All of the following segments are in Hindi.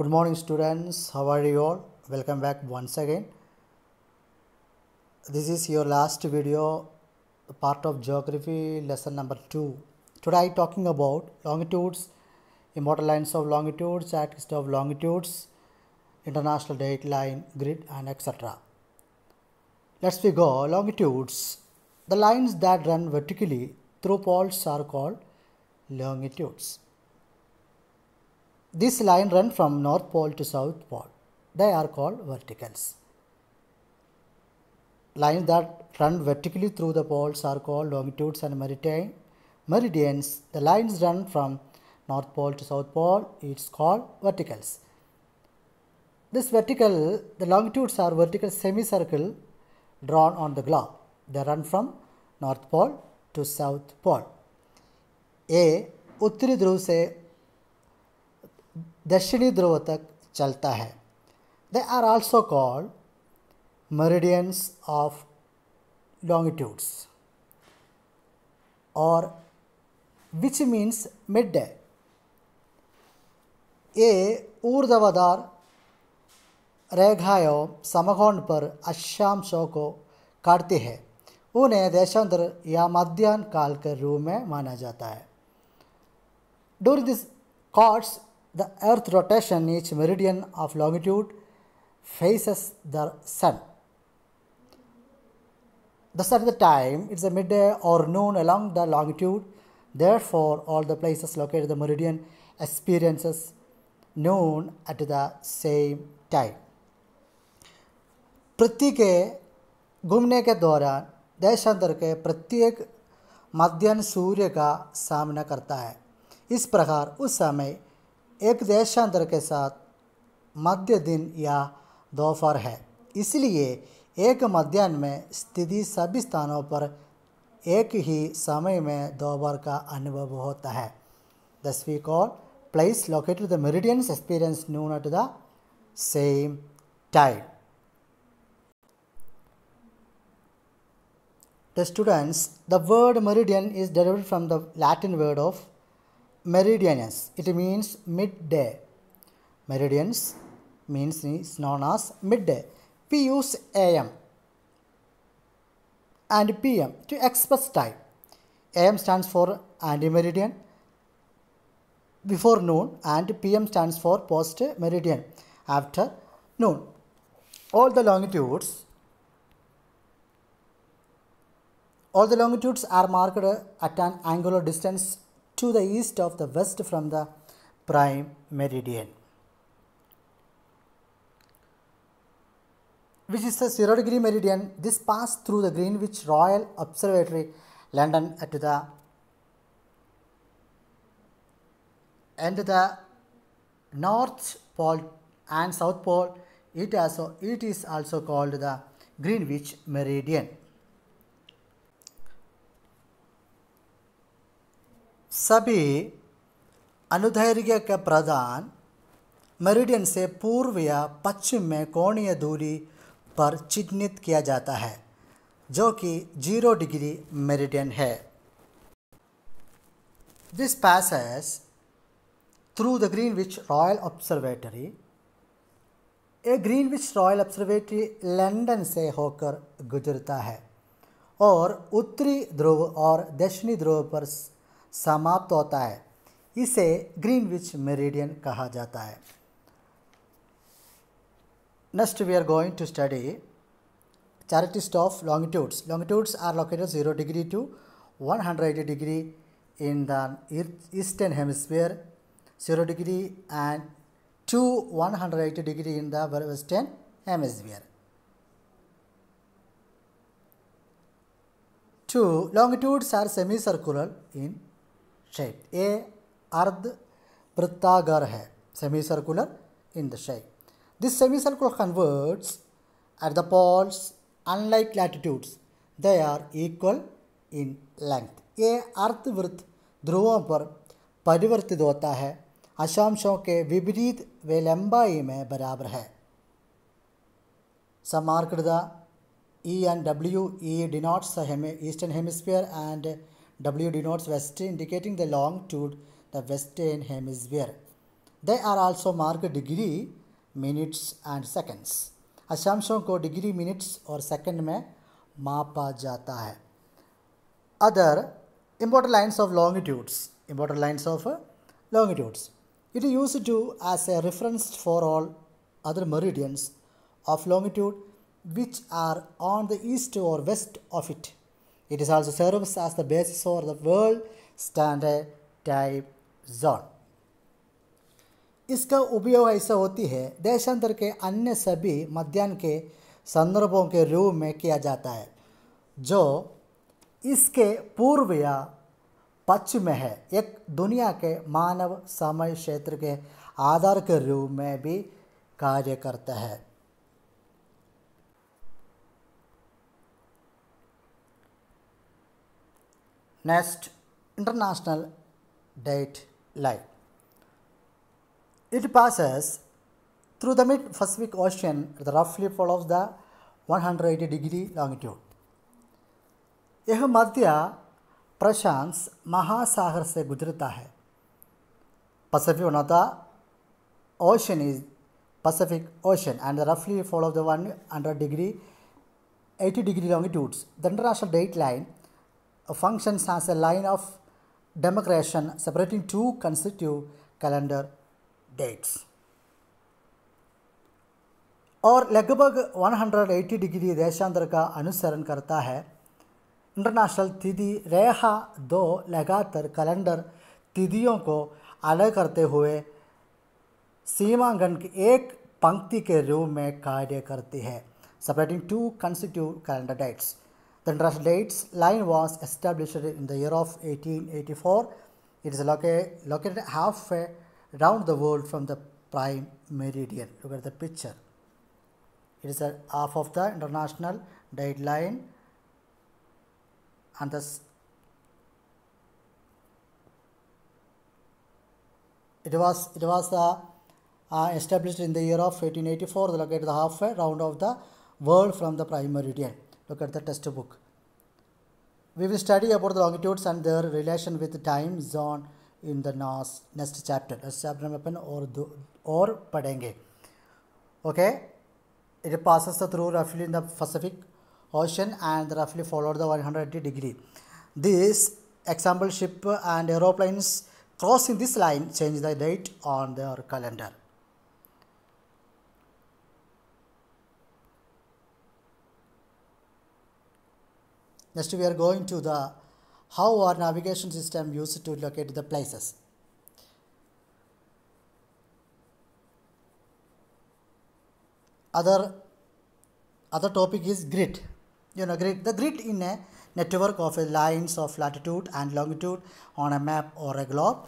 good morning students how are you all welcome back once again this is your last video part of geography lesson number 2 today i talking about longitudes immortal lines of longitudes axis of longitudes international date line grid and etc let's we go longitudes the lines that run vertically through poles are called longitudes this line run from north pole to south pole. They are called verticals. Lines that run vertically through the poles are called longitudes and meridian, meridians. The lines run from north pole to south pole is called verticals. This vertical, the longitudes are vertical semicircle drawn on the globe. They run from north pole to south pole. A उत्तरी दक्षिणी ध्रुव तक चलता है they are also called meridians of longitudes और विच मीन्स मिड डे ये ऊर्धवदार रेखाओं समकोण पर शो को काटती है उन्हें देशांतर या मध्यान्ह काल के रूप में माना जाता है during this cots the earth rotation each meridian of longitude faces the sun. Thus at the time it's a midday or noon along the longitude. Therefore, all the places located at the meridian experiences noon at the same time. पृथ्वी के घूमने के दौरान देशांतर के प्रत्येक मध्यन सूर्य का सामना करता है इस प्रकार उस समय एक देशांतर के साथ मध्य दिन या दोपहर है इसलिए एक मध्यान्ह में स्थिति सभी स्थानों पर एक ही समय में दोपहर का अनुभव होता है दसवीं call places located the meridians experience noon at the same time to students the word meridian is derived from the Latin word of meridianus. It means midday. Meridians means is known as midday. We use AM and PM to express time. AM stands for anti-meridian before noon and PM stands for post-meridian after noon. All the longitudes all the longitudes are marked at an angular distance to the east of the west from the prime meridian, which is the 0 degree meridian. This passed through the Greenwich Royal Observatory, London at the and the North Pole and South Pole. It, also, it is also called the Greenwich Meridian. सभी अनुदैर्घ्य के प्रदान मेरिडियन से पूर्व या पश्चिम में कोणीय दूरी पर चिन्हित किया जाता है जो कि जीरो डिग्री मेरिडियन है this passes Greenwich royal observatory ए ये विच रॉयल ऑब्जर्वेटरी लंदन से होकर गुजरता है और उत्तरी ध्रुव और दक्षिणी ध्रुव पर समाप्त होता है इसे ग्रीनविच मेरिडियन कहा जाता है next we are going to study characteristics of longitudes longitudes are located zero degree to one hundred eighty degree in the eastern hemisphere zero degree and to one hundred eighty degree in the western hemisphere to longitudes are semi circular in shape ए अर्ध वृत्ताकार है semi circular in the shape. This semicircular converts at the poles unlike latitudes. They are equal in length. ये अर्धवृत्त ध्रुवों पर परिवर्तित होता है अक्षांशों के विपरीत वे लंबाई में बराबर है समार्कृत E and W E denotes eastern hemisphere and W denotes western, indicating the longitude, the western hemisphere. They are also marked degree, minutes and seconds. Assumption ko degree minutes or second mein maapa jata hai. Other important lines of longitudes important lines of uh, longitudes it is used to as a reference for all other meridians of longitude which are on the east or west of it It is also serves as the basis for the world standard type zone. इसका उपयोग ऐसा होती है देशांतर के अन्य सभी मध्यान्ह के संदर्भों के रूप में किया जाता है जो इसके पूर्व या पश्चिम में है एक दुनिया के मानव समय क्षेत्र के आधार के रूप में भी कार्य करता है Next, International Date line. It passes through the mid Pacific Ocean it roughly follows the 180 degree longitude. यह मध्य प्रशांत महासागर से गुजरता है Pacific one ocean is Pacific Ocean and roughly follows the 100 degree 80 degree longitudes. The international date line functions as a line of demarcation separating two consecutive calendar dates. और लगभग 180 डिग्री देशांतर का अनुसरण करता है इंटरनेशनल तिथि रेहा दो लगातार कैलेंडर तिथियों को अलग करते हुए सीमांकन की एक पंक्ति के रूप में कार्य करती है separating to constitute calendar dates The dates line was established in the year of 1884. It is located, halfway round the world from the prime meridian. Look at the picture. It is a half of the international date line and this it was it was uh, established in the year of 1884 located halfway round of the world from the prime meridian look at the test book. We will study about the longitudes and their relation with time zone in the next, chapter. Next chapter में or do or padenge. Okay, it passes through roughly in the Pacific Ocean and roughly followed the 180 degree. This example ship and aeroplanes crossing this line change the date on their calendar. Next we are going to the how our navigation system used to locate the places. Other other topic is grid. You know grid the grid in a network of a lines of latitude and longitude on a map or a globe.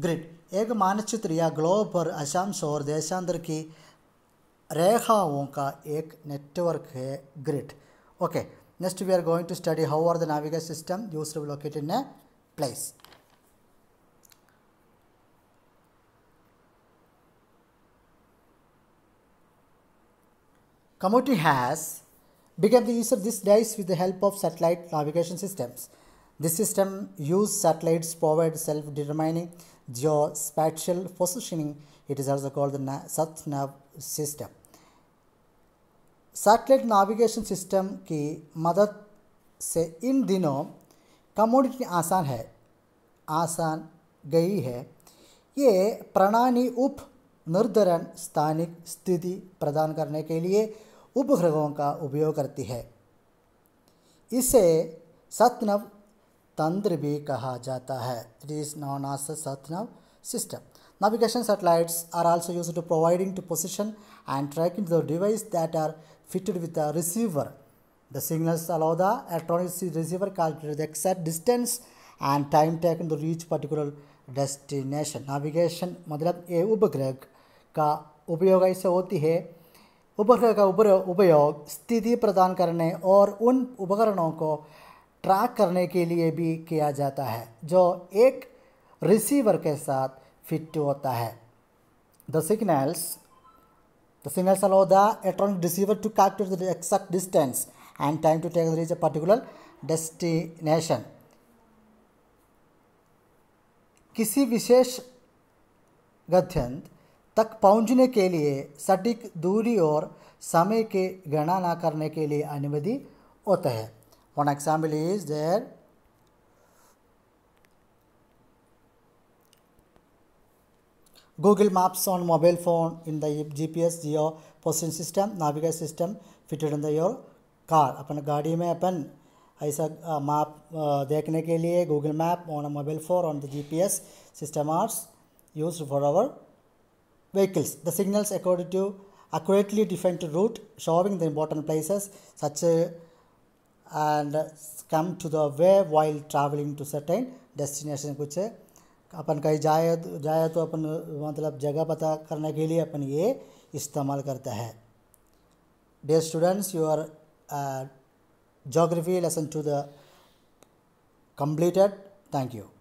Grid एक मानचित्र या ग्लोब पर अक्षांश और देशांतर की रेखाओं का एक नेटवर्क है grid okay okay. Next we are going to study how are the navigation system used to be located in a place. Community has become the use of these days with the help of satellite navigation systems. This system used satellites provide self-determining geospatial positioning. It is also called the SatNav system. Satellite navigation system की मदद से इन दिनों कम्युनिटी आसान है आसान गई है ये प्रणाली उप निर्धारण स्थानिक स्थिति प्रदान करने के लिए उपग्रहों का उपयोग करती है इसे सतनव तंत्र भी कहा जाता है it is known as SatNav system Navigation satellites are also used to providing to position and tracking the device that are fitted with a receiver. The signals allow the electronic receiver calculate the exact distance and time taken to reach particular destination navigation मतलब ये उपग्रह का उपयोग ऐसे होती है उपग्रह का उपयोग स्थिति प्रदान करने और उन उपकरणों को ट्रैक करने के लिए भी किया जाता है जो एक रिसीवर के साथ फिट होता है the signals the signals allow the electronic receiver to calculate the exact distance and time to take reach a particular destination किसी विशेष गद्यंत तक पहुंचने के लिए सटीक दूरी और समय के गणना करने के लिए अनुमति होता है one example is there Google Maps on mobile phone in the GPS geo position system navigation system fitted in the your car अपन गाड़ी में अपन ऐसा मैप देखने के लिए Google map on mobile phone on the G P S system are use for our vehicles. The signals according to accurately defined route showing the important places such a, and come to the way while traveling to certain destination. कुछ अपन कहीं जाए जाए तो अपन मतलब जगह पता करने के लिए अपन ये इस्तेमाल करता है day students your geography lesson to the completed thank you